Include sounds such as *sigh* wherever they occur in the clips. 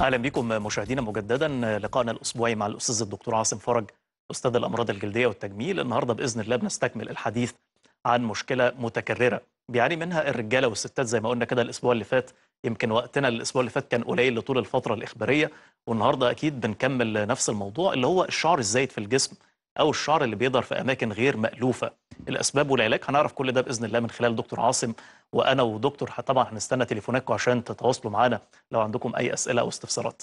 اهلا بكم مشاهدينا مجددا لقائنا الاسبوعي مع الاستاذ الدكتور عاصم فرج استاذ الامراض الجلديه والتجميل النهارده باذن الله بنستكمل الحديث عن مشكله متكرره بيعاني منها الرجاله والستات زي ما قلنا كده الاسبوع اللي فات يمكن وقتنا الاسبوع اللي فات كان قليل لطول الفتره الاخباريه والنهارده اكيد بنكمل نفس الموضوع اللي هو الشعر الزايد في الجسم او الشعر اللي بيظهر في اماكن غير مالوفه الاسباب والعلاج هنعرف كل ده باذن الله من خلال دكتور عاصم وانا ودكتور طبعا هنستنى تليفوناتكم عشان تتواصلوا معانا لو عندكم اي اسئله او استفسارات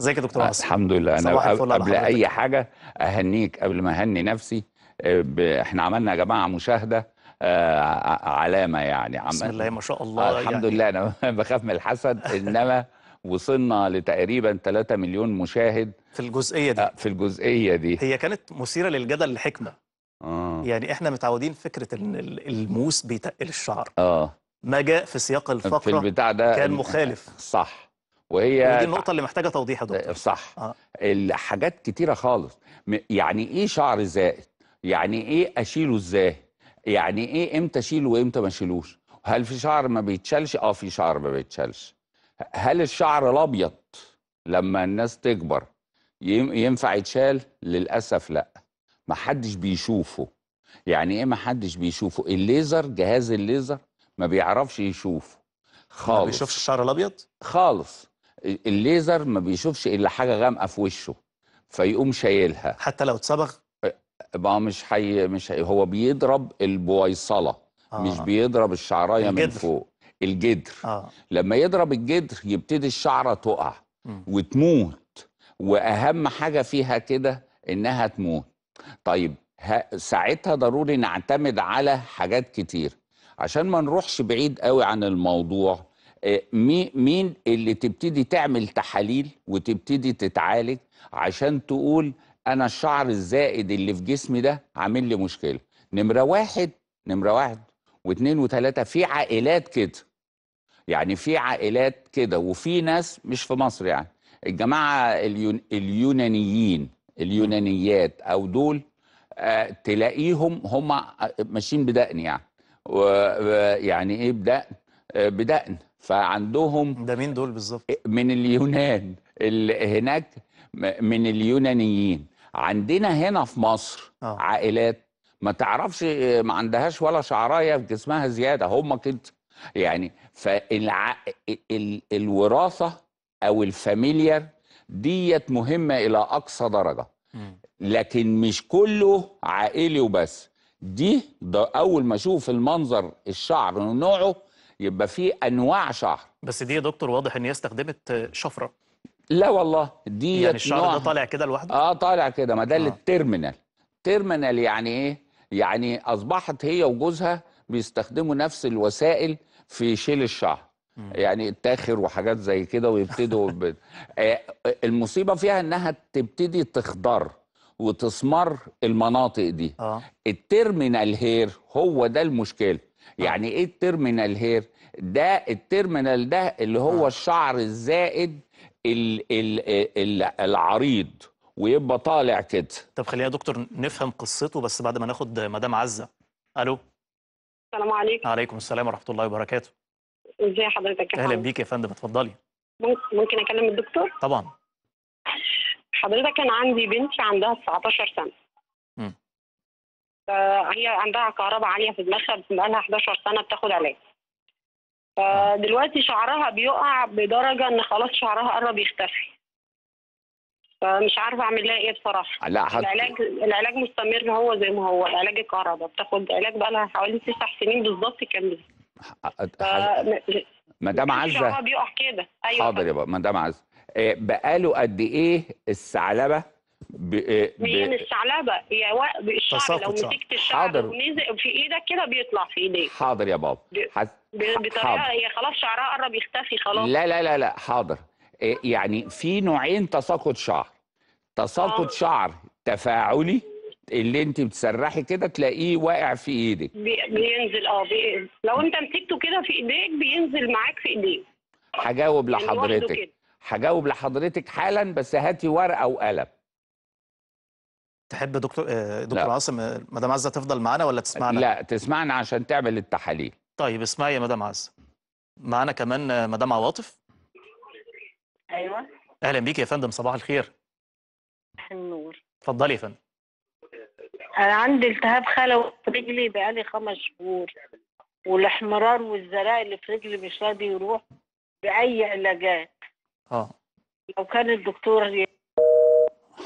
ازيك يا دكتور آه، عاصم الحمد لله انا قبل, قبل اي حاجه اهنيك قبل ما اهني نفسي آه، احنا عملنا يا جماعه مشاهده آه، علامه يعني عم بسم الله ما شاء الله آه يعني. الحمد يعني... لله انا *laughs* بخاف من الحسد انما وصلنا لتقريبا 3 مليون مشاهد في الجزئيه دي آه في الجزئيه دي هي كانت مثيره للجدل لحكمه آه. يعني احنا متعودين فكره ان الموس بيتقل الشعر اه ما جاء في سياق الفقرة في البتاع ده كان مخالف صح وهي ودي النقطة اللي محتاجة توضيح يا دكتور آه، صح آه. الحاجات كتيرة خالص يعني إيه شعر زائد؟ يعني إيه أشيله إزاي؟ يعني إيه إمتى أشيله وإمتى ما أشيلوش؟ هل في شعر ما بيتشالش؟ آه في شعر ما بيتشالش هل الشعر الأبيض لما الناس تكبر ينفع يتشال؟ للأسف لأ ما حدش بيشوفه يعني ايه ما حدش بيشوفه الليزر جهاز الليزر ما بيعرفش يشوف خالص ما بيشوفش الشعر الابيض خالص الليزر ما بيشوفش الا حاجه غامقه في وشه فيقوم شايلها حتى لو اتصبغ ما مش حي مش حي هو بيضرب البويصله آه. مش بيضرب الشعرايه من فوق الجدر آه. لما يضرب الجدر يبتدي الشعره تقع م. وتموت واهم حاجه فيها كده انها تموت طيب ساعتها ضروري نعتمد على حاجات كتير عشان ما نروحش بعيد قوي عن الموضوع آه، مين اللي تبتدي تعمل تحاليل وتبتدي تتعالج عشان تقول انا الشعر الزائد اللي في جسمي ده عامل لي مشكله نمره واحد نمره واحد واثنين وثلاثه في عائلات كده يعني في عائلات كده وفي ناس مش في مصر يعني الجماعه اليون اليونانيين اليونانيات او دول آه، تلاقيهم هم آه، ماشيين بدقن يعني ويعني ايه بدقن آه، بدقن فعندهم ده مين دول بالظبط إيه، من اليونان اللي هناك من اليونانيين عندنا هنا في مصر آه. عائلات ما تعرفش آه، ما عندهاش ولا شعرايه في جسمها زياده هم كده يعني فالع... الوراثه او الفاميليار ديت مهمه الى اقصى درجه لكن مش كله عائلي وبس دي ده اول ما اشوف المنظر الشعر ونوعه نوعه يبقى في انواع شعر بس دي يا دكتور واضح ان هي استخدمت شفره لا والله دي يعني الشعر نوع... ده طالع كده لوحده اه طالع كده ما ده آه. التيرمينال تيرمينال يعني ايه يعني اصبحت هي وجوزها بيستخدموا نفس الوسائل في شيل الشعر يعني التاخر وحاجات زي كده ويبتدوا *laughs* ب... آه، المصيبه فيها انها تبتدي تخضر وتسمر المناطق دي آه. التيرمينال هير هو ده المشكله آه. يعني آه. ايه التيرمينال هير ده التيرمينال ده اللي هو آه. الشعر الزائد الـ الـ الـ العريض ويبقى طالع كده طب خلينا يا دكتور نفهم قصته بس بعد ما ناخد مدام عزه الو السلام عليكم وعليكم السلام ورحمه الله وبركاته ازي حضرتك اهلا بيك يا فندم اتفضلي ممكن اكلم الدكتور طبعا حضرتك كان عندي بنتي عندها 19 سنه م. فهي عندها كهرباء عاليه في دماغها بقالها 11 سنه بتاخد علاج فدلوقتي شعرها بيقع بدرجه ان خلاص شعرها قرب يختفي فمش عارفه اعمل لها ايه بصراحه لا حضرتك العلاج العلاج مستمر هو زي ما هو العلاج الكهرباء بتاخد علاج بقى لها حوالي تسع سنين بالظبط كامله مدام عزه بيقع كده ايوه حاضر يا بابا مدام عزه آه، بقاله قد ايه الثعلبه ب... الثعلبه هي مش و... الشعر لو مسكت الشعر حاضر. ونزق في ايدك كده بيطلع في ايديك حاضر يا بابا ب... بطريقه حاضر. هي خلاص شعرها قرب يختفي خلاص لا لا لا لا حاضر آه، يعني في نوعين تساقط شعر تساقط آه. شعر تفاعلي اللي انت بتسرحي كده تلاقيه واقع في ايدك بينزل اه بي... لو انت مسكته كده في ايديك بينزل معاك في ايديك هجاوب يعني لحضرتك هجاوب لحضرتك حالا بس هاتي ورقه وقلم تحب دكتور آه، دكتور عاصم مدام عزه تفضل معانا ولا تسمعنا لا تسمعنا عشان تعمل التحاليل طيب اسمعي يا مدام عزه معانا كمان آه، مدام عواطف ايوه اهلا بيك يا فندم صباح الخير النور اتفضلي يا فندم انا عندي التهاب خلوي في رجلي بقالي خمس شهور والاحمرار والزراق اللي في رجلي مش راضي يروح باي علاجات اه لو كان الدكتور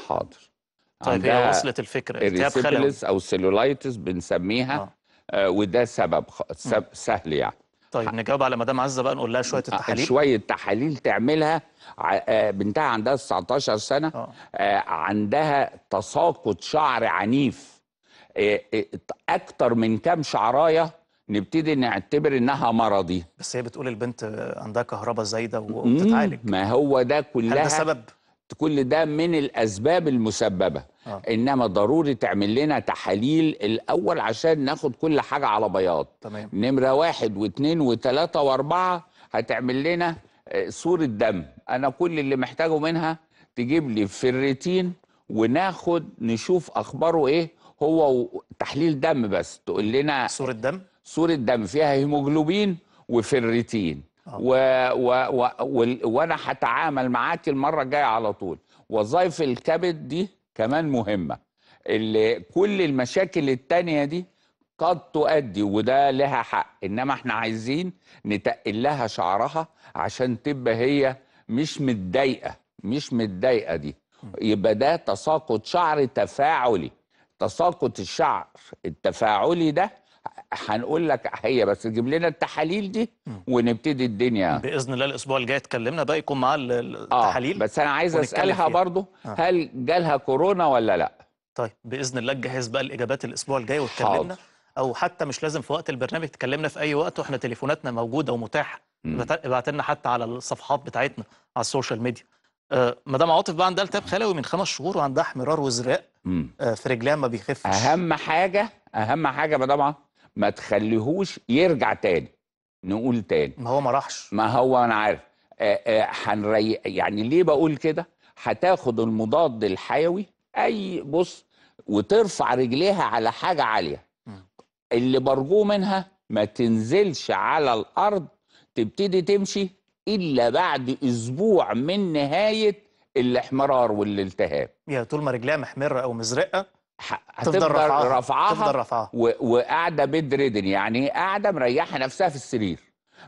حاضر طيب هي وصلت الفكره التهاب خلوي او سيلولايتس بنسميها آه. آه وده سبب خ... سب... سهل يعني طيب نجاوب على مدام عزه بقى نقول لها شويه آه، التحاليل شويه تحاليل تعملها آه، بنتها عندها 19 سنه أوه. آه، عندها تساقط شعر عنيف اكتر من كام شعرايه نبتدي نعتبر انها مرضي بس هي بتقول البنت عندها كهرباء زايده وبتتعالج ما هو ده كلها هل ده سبب كل ده من الاسباب المسببه آه. انما ضروري تعمل لنا تحاليل الاول عشان ناخد كل حاجه على بياض تمام نمره واحد واثنين وثلاثه واربعه هتعمل لنا آه، صوره دم انا كل اللي محتاجه منها تجيب لي فرتين وناخد نشوف اخباره ايه هو تحليل دم بس تقول لنا صوره دم صوره دم فيها هيموجلوبين وفرتين آه. و... و... و... و... هتعامل معاك المره الجايه على طول وظائف الكبد دي كمان مهمه اللي كل المشاكل التانية دي قد تؤدي وده لها حق انما احنا عايزين نتقل لها شعرها عشان تبقى هي مش متضايقه مش متضايقه دي يبقى ده تساقط شعر تفاعلي تساقط الشعر التفاعلي ده هنقول لك هي بس جيب لنا التحاليل دي ونبتدي الدنيا باذن الله الاسبوع الجاي اتكلمنا بقى يكون معاه التحاليل آه بس انا عايز اسالها برضه آه. هل جالها كورونا ولا لا طيب باذن الله تجهز بقى الاجابات الاسبوع الجاي واتكلمنا او حتى مش لازم في وقت البرنامج تكلمنا في اي وقت واحنا تليفوناتنا موجوده ومتاحه ابعت لنا حتى على الصفحات بتاعتنا على السوشيال ميديا آه مدام عاطف بقى عندها التهاب خلوي من خمس شهور وعندها احمرار وزراق آه في رجلها ما بيخفش اهم حاجه اهم حاجه مدام عاطف ما تخليهوش يرجع تاني نقول تاني ما هو ما راحش ما هو انا عارف آه، آه، هنري يعني ليه بقول كده هتاخد المضاد الحيوي اي بص وترفع رجليها على حاجه عاليه اللي برجوه منها ما تنزلش على الارض تبتدي تمشي الا بعد اسبوع من نهايه الاحمرار والالتهاب يا طول ما رجليها محمره او مزرقه هتفضل رافعاها تفضل رافعاها وقاعده بيد ريدن يعني ايه قاعده مريحه نفسها في السرير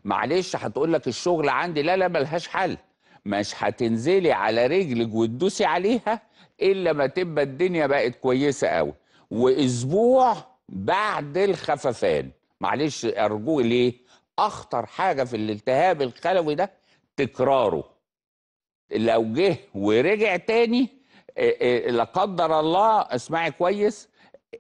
معلش هتقول لك الشغل عندي لا لا ملهاش حل مش هتنزلي على رجلك وتدوسي عليها الا ما تبقى الدنيا بقت كويسه قوي واسبوع بعد الخففان معلش ارجوه ليه اخطر حاجه في الالتهاب الخلوي ده تكراره لو جه ورجع تاني إيه، إيه، لا قدر الله اسمعي كويس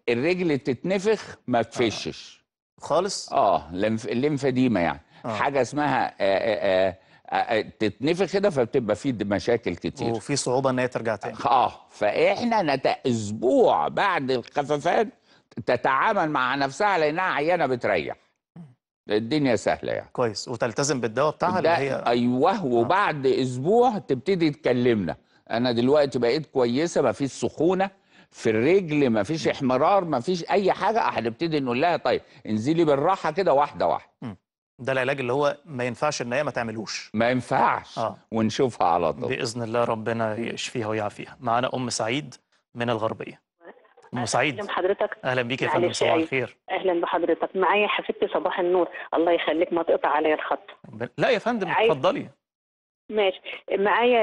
الرجل تتنفخ ما تفشش آه. خالص اه الليمفاديما يعني آه. حاجه اسمها آآ آه، آآ آه، آه، تتنفخ كده فبتبقى في مشاكل كتير وفي صعوبه ان هي ترجع تاني اه فاحنا نت... اسبوع بعد الخفافات تتعامل مع نفسها لانها عيانه بتريح الدنيا سهله يعني كويس وتلتزم بالدواء بتاعها اللي هي ايوه وبعد آه. اسبوع تبتدي تكلمنا انا دلوقتي بقيت كويسه ما فيش سخونه في الرجل ما فيش احمرار ما فيش اي حاجه هنبتدي نقول لها طيب انزلي بالراحه كده واحده واحده ده العلاج اللي هو ما ينفعش ان هي ما تعملوش ما ينفعش آه. ونشوفها على طول باذن الله ربنا يشفيها ويعافيها معانا ام سعيد من الغربيه ام سعيد اهلا بحضرتك اهلا بيك يا فندم صباح الخير اهلا بحضرتك معايا حفيدتي صباح النور الله يخليك ما تقطع عليا الخط لا يا فندم اتفضلي ماشي معايا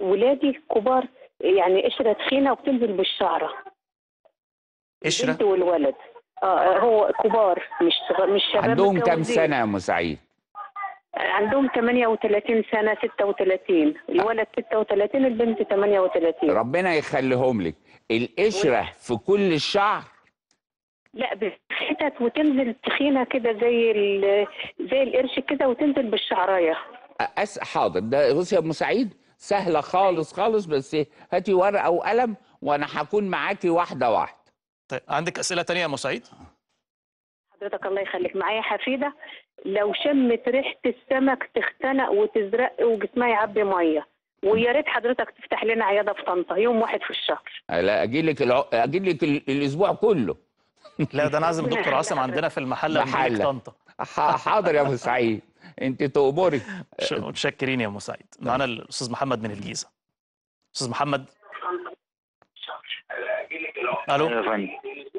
ولادي الكبار يعني قشره تخينه وبتنزل بالشعره قشره البنت والولد اه هو كبار مش مش شباب عندهم كام سنه يا ام سعيد؟ عندهم 38 سنه 36 الولد 36 البنت 38 ربنا يخليهم لك القشره و... في كل الشعر لا بحتت وتنزل تخينه كده زي زي القرش كده وتنزل بالشعرايه أس حاضر ده روسيا سعيد سهله خالص خالص بس هاتي ورقه وقلم وانا هكون معاكي واحده واحده طيب عندك اسئله تانية يا سعيد حضرتك الله يخليك معايا حفيده لو شمت ريحه السمك تختنق وتزرق وجسمها يعبي ميه ويا ريت حضرتك تفتح لنا عياده في طنطا يوم واحد في الشهر لا اجي لك الع... اجي لك ال... الاسبوع كله لا ده انا عازم دكتور عاصم *laughs* عندنا في المحل محل طنطا حاضر يا ابو سعيد انت تقبري آه، متشكرين يا مسعيد معنا الاستاذ محمد من الجيزه استاذ محمد الو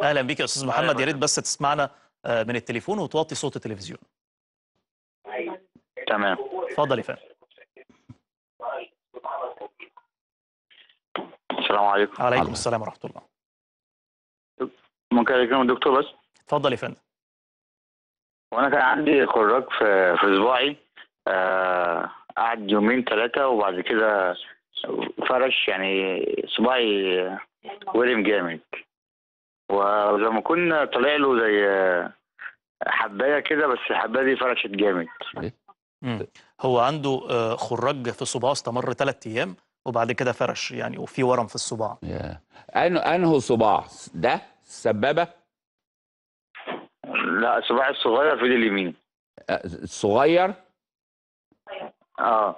اهلا بيك يا استاذ محمد يا ريت بس تسمعنا آه، من التليفون وتوطي صوت التلفزيون تمام اتفضل يا فندم السلام عليكم وعليكم السلام ورحمه الله ممكن اكلم الدكتور بس اتفضل يا فندم وانا كان عندي خراج في في صباعي آه قعد يومين ثلاثه وبعد كده فرش يعني صباعي ورم جامد ولما كنا طالع له زي آه، حبايه كده بس الحبايه دي فرشت جامد هو عنده آه، خراج في صباعه استمر ثلاث ايام وبعد كده فرش يعني وفي ورم في الصباع انه انه صباع ده السبابه لا الصباع الصغير في اليمين الصغير أه،, آه.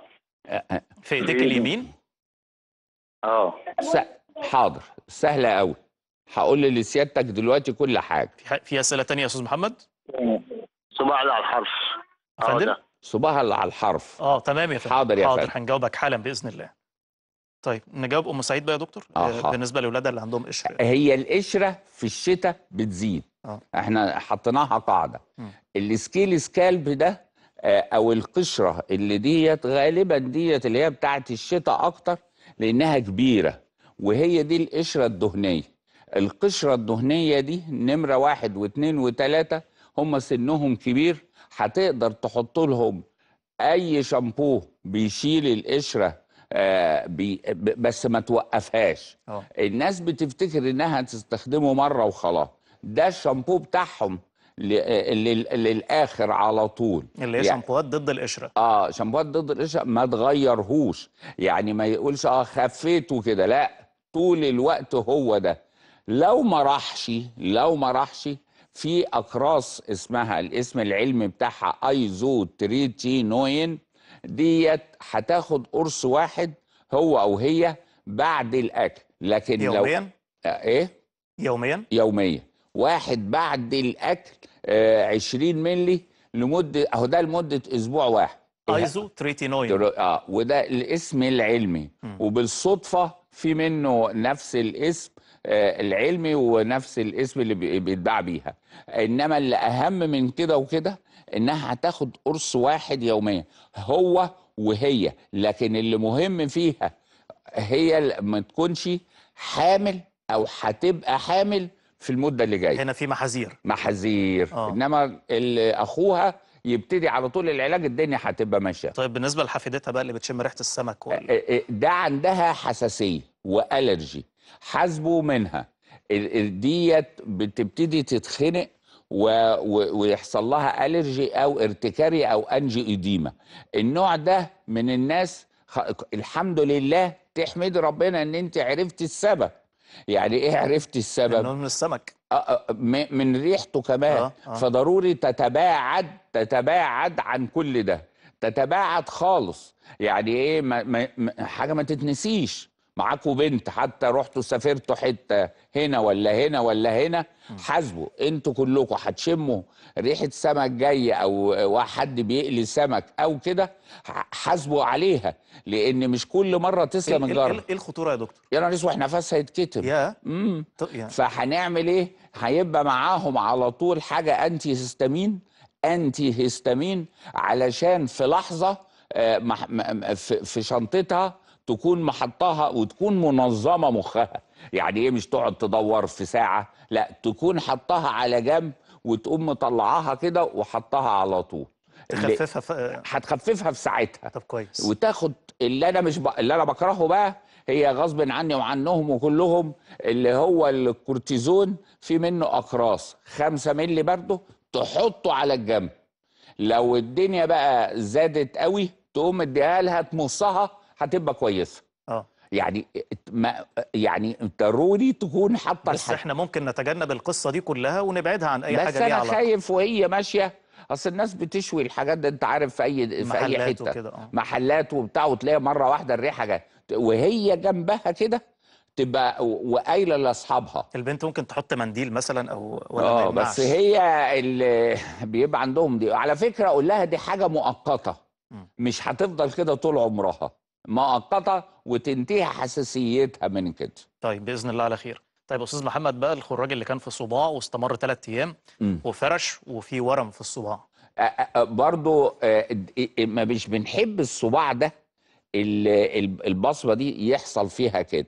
أه،, اه في ايديك اليمين اه س... حاضر سهله قوي هقول لسيادتك دلوقتي كل حاجه في, في اسئله ثانيه يا استاذ محمد صباع اللي على الحرف فندم صباعها اللي على الحرف اه تمام يا فندم حاضر يا فندم حاضر هنجاوبك حالا باذن الله طيب نجاوب ام سعيد بقى يا دكتور آه. بالنسبه لاولادها اللي عندهم قشره هي القشره في الشتاء بتزيد آه. احنا حطيناها قاعده السكيل سكالب ده آه، او القشره اللي ديت غالبا ديت اللي هي بتاعت الشتاء اكتر لانها كبيره وهي دي القشره الدهنيه القشره الدهنيه دي نمره واحد واثنين وثلاثه هم سنهم كبير هتقدر تحط لهم اي شامبو بيشيل القشره آه، بي بس ما توقفهاش أوه. الناس بتفتكر انها تستخدمه مره وخلاص ده الشامبو بتاعهم للاخر على طول اللي هي يعني شامبوات ضد القشره اه شامبوات ضد القشره ما تغيرهوش يعني ما يقولش اه خفيته كده لا طول الوقت هو ده لو ما راحش لو ما راحش في اقراص اسمها الاسم العلمي بتاعها ايزو تريتينوين ديت هتاخد قرص واحد هو او هي بعد الاكل لكن يوميا؟ لو يوميا آه، ايه يوميا يوميا واحد بعد الاكل 20 آه، مللي لمده اهو ده لمده اسبوع واحد ايزو تريتينويد اه وده الاسم العلمي م. وبالصدفه في منه نفس الاسم آه، العلمي ونفس الاسم اللي بيتباع بيها انما اللي اهم من كده وكده انها هتاخد قرص واحد يوميا هو وهي لكن اللي مهم فيها هي ما تكونش حامل او هتبقى حامل في المده اللي جايه هنا في محاذير محاذير آه. انما اخوها يبتدي على طول العلاج الدنيا هتبقى ماشيه طيب بالنسبه لحفيدتها بقى اللي بتشم ريحه السمك وال... ده عندها حساسيه والرجي حاسبه منها ديت بتبتدي تتخنق و... و... ويحصل لها الرجي او ارتكاري او انجي ايديما النوع ده من الناس الحمد لله تحمد ربنا ان انت عرفت السبب يعني ايه عرفت السبب من السمك من ريحته كمان آه آه. فضروري تتباعد تتباعد عن كل ده تتباعد خالص يعني ايه ما ما حاجه ما تتنسيش معاكوا بنت حتى رحتوا سافرتوا حته هنا ولا هنا ولا هنا حاسبوا انتوا كلكم هتشموا ريحه سمك جايه او واحد بيقلي سمك او كده حاسبوا عليها لان مش كل مره تسلم إيه الجاره ايه الخطوره يا دكتور؟ يا نهار اسود نفسها هيتكتم يا امم يعني. فهنعمل ايه؟ هيبقى معاهم على طول حاجه انتي هيستامين انتي هيستامين علشان في لحظه آه، في شنطتها تكون محطها وتكون منظمه مخها يعني ايه مش تقعد تدور في ساعه لا تكون حطها على جنب وتقوم مطلعاها كده وحطها على طول تخففها في... هتخففها في ساعتها طب كويس وتاخد اللي انا مش ب... اللي انا بكرهه بقى هي غصب عني وعنهم وكلهم اللي هو الكورتيزون في منه اقراص 5 مللي برضه تحطه على الجنب لو الدنيا بقى زادت قوي تقوم اديها لها تمصها هتبقى كويسه اه يعني ما يعني ضروري تكون حاطه بس الحاجة. احنا ممكن نتجنب القصه دي كلها ونبعدها عن اي بس حاجه بس انا خايف وهي ماشيه اصل الناس بتشوي الحاجات دي انت عارف في اي في اي حته كده. آه. محلات وبتاع وتلاقي مره واحده الريحه جت وهي جنبها كده تبقى وقايله لاصحابها البنت ممكن تحط منديل مثلا او ولا اه بس هي اللي بيبقى عندهم دي على فكره اقول لها دي حاجه مؤقته مش هتفضل كده طول عمرها مؤقته وتنتهي حساسيتها من كده طيب باذن الله على خير طيب استاذ محمد بقى الخراج اللي كان في صباع واستمر ثلاث ايام وفرش وفي ورم في الصباع برضو آه، ما مش بنحب الصباع ده البصمه دي يحصل فيها كده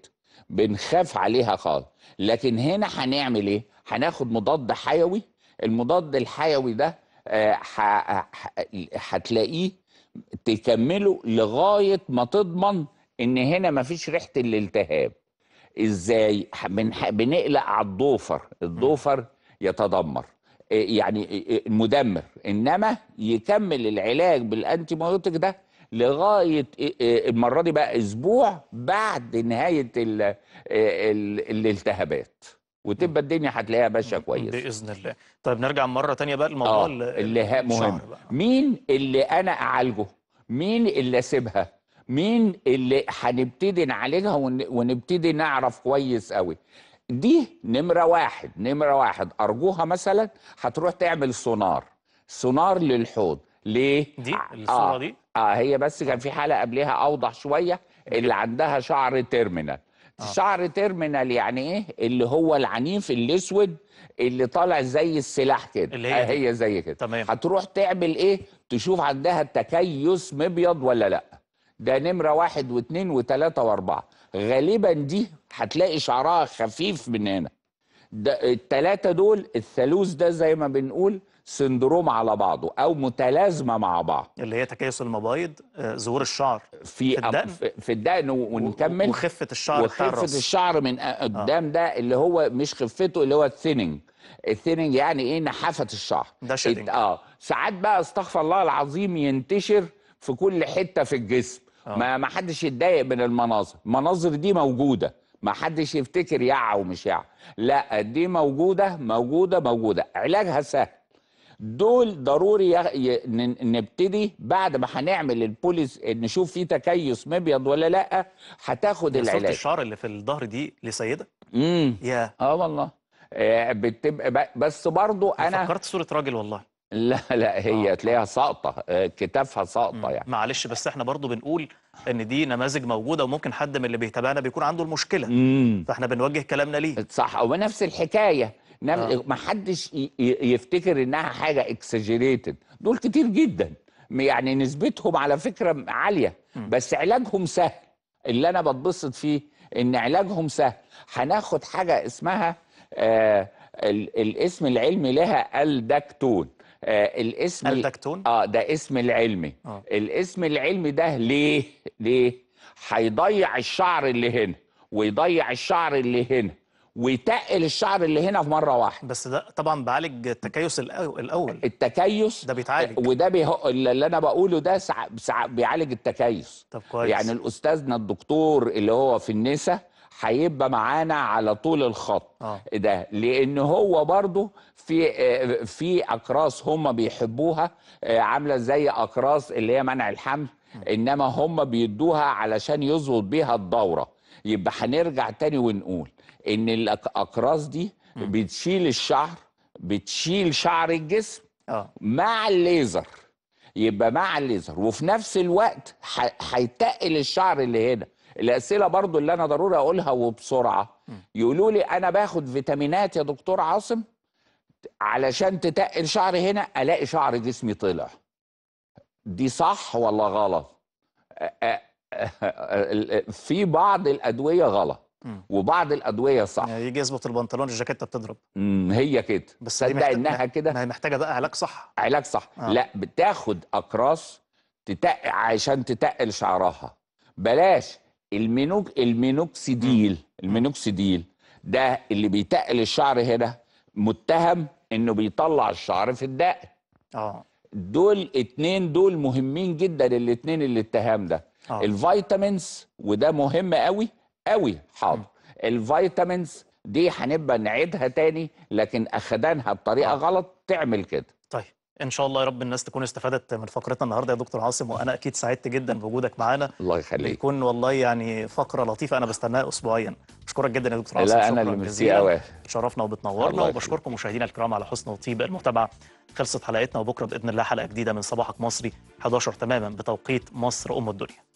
بنخاف عليها خالص لكن هنا هنعمل ايه هناخد مضاد حيوي المضاد الحيوي ده آه، هتلاقيه تكمله لغايه ما تضمن ان هنا مفيش ريحه الالتهاب ازاي بنقلق على الضوفر الضوفر يتدمر آه، يعني آه، آه، مدمر انما يكمل العلاج بالانتي ده لغايه المره دي بقى اسبوع بعد نهايه ال ال الالتهابات وتبقى الدنيا هتلاقيها ماشيه كويس باذن الله طيب نرجع مره تانية بقى لموضوع آه، اللي مهم بقى. مين اللي انا اعالجه مين اللي اسيبها مين اللي هنبتدي نعالجها ونبتدي نعرف كويس قوي دي نمره واحد نمره واحد ارجوها مثلا هتروح تعمل سونار سونار للحوض ليه دي آه، الصوره آه. دي اه هي بس كان في حالة قبلها اوضح شويه اللي عندها شعر تيرمينال آه. شعر تيرمينال يعني ايه اللي هو العنيف الاسود اللي طالع زي السلاح كده اللي هي, آه، هي زي كده تمام هتروح تعمل ايه تشوف عندها تكيس مبيض ولا لا ده نمره واحد واثنين وثلاثه واربعه غالبا دي هتلاقي شعرها خفيف من هنا ده التلاتة دول الثالوث ده زي ما بنقول سندروم على بعضه او متلازمه مع بعض اللي هي تكيس المبايض آه، ظهور الشعر في في الدقن, في الدقن ونكمل وخفه الشعر وخفه الشعر من قدام آه. ده اللي هو مش خفته اللي هو الثيننج الثيننج يعني ايه نحافه الشعر ده شدنج. اه ساعات بقى استغفر الله العظيم ينتشر في كل حته في الجسم آه. ما ما حدش يتضايق من المناظر المناظر دي موجوده ما حدش يفتكر يع ومش يع لا دي موجوده موجوده موجوده علاجها سهل دول ضروري نبتدي بعد ما هنعمل البوليس نشوف في تكيس مبيض ولا لا هتاخد العلاج الشعر اللي في الظهر دي لسيده امم يا اه والله آه، بتبقى بس برضو انا فكرت صوره راجل والله لا لا هي آه. تلاقيها ساقطه آه، كتافها ساقطه يعني معلش بس احنا برضو بنقول ان دي نماذج موجوده وممكن حد من اللي بيتابعنا بيكون عنده المشكله مم. فاحنا بنوجه كلامنا ليه صح ونفس الحكايه نعم، آه. ما حدش يفتكر انها حاجه اكسجريتد دول كتير جدا يعني نسبتهم على فكره عاليه بس علاجهم سهل اللي انا بتبسط فيه ان علاجهم سهل هناخد حاجه اسمها آه الاسم العلمي لها الدكتون آه الاسم الدكتون اه ده اسم العلمي آه. الاسم العلمي ده ليه ليه هيضيع الشعر اللي هنا ويضيع الشعر اللي هنا ويتقل الشعر اللي هنا في مره واحده بس ده طبعا بعالج التكيس الاول التكيس ده بيتعالج وده بيه... اللي انا بقوله ده سع... سع... بيعالج التكيس طب كويس يعني الاستاذنا الدكتور اللي هو في النسا هيبقى معانا على طول الخط آه. ده لان هو برضه في آه، في اقراص هم بيحبوها آه، عامله زي اقراص اللي هي منع الحمل انما هم بيدوها علشان يظبط بيها الدوره يبقى هنرجع تاني ونقول ان الاقراص دي بتشيل الشعر بتشيل شعر الجسم آه. مع الليزر يبقى مع الليزر وفي نفس الوقت هيتقل الشعر اللي هنا الاسئله برضو اللي انا ضروري اقولها وبسرعه يقولوا لي انا باخد فيتامينات يا دكتور عاصم علشان تتقل شعري هنا الاقي شعر جسمي طلع دي صح ولا غلط *laughs* في بعض الادويه غلط وبعض الادويه صح يعني يجي يظبط البنطلون الجاكيته بتضرب امم هي كده بس صدق انها كده ما هي محتاجه بقى علاج صح علاج صح آه. لا بتاخد اقراص تتق عشان تتقل شعرها بلاش المينوك المينوكسيديل المينوكسيديل ده اللي بيتقل الشعر هنا متهم انه بيطلع الشعر في الدقن اه دول اتنين دول مهمين جدا الاتنين الاتهام ده آه. الفيتامينز وده مهم قوي قوي حاضر الفيتامينز دي هنبقى نعيدها تاني لكن اخدانها بطريقه آه. غلط تعمل كده طيب ان شاء الله يا رب الناس تكون استفادت من فقرتنا النهارده يا دكتور عاصم وانا اكيد سعدت جدا بوجودك معانا الله يخليك يكون والله يعني فقره لطيفه انا بستناها اسبوعيا بشكرك جدا يا دكتور عاصم لا انا اللي ميرسي قوي شرفنا وبتنورنا وبشكركم مشاهدينا الكرام على حسن وطيب المتابعه خلصت حلقتنا وبكره باذن الله حلقه جديده من صباحك مصري 11 تماما بتوقيت مصر ام الدنيا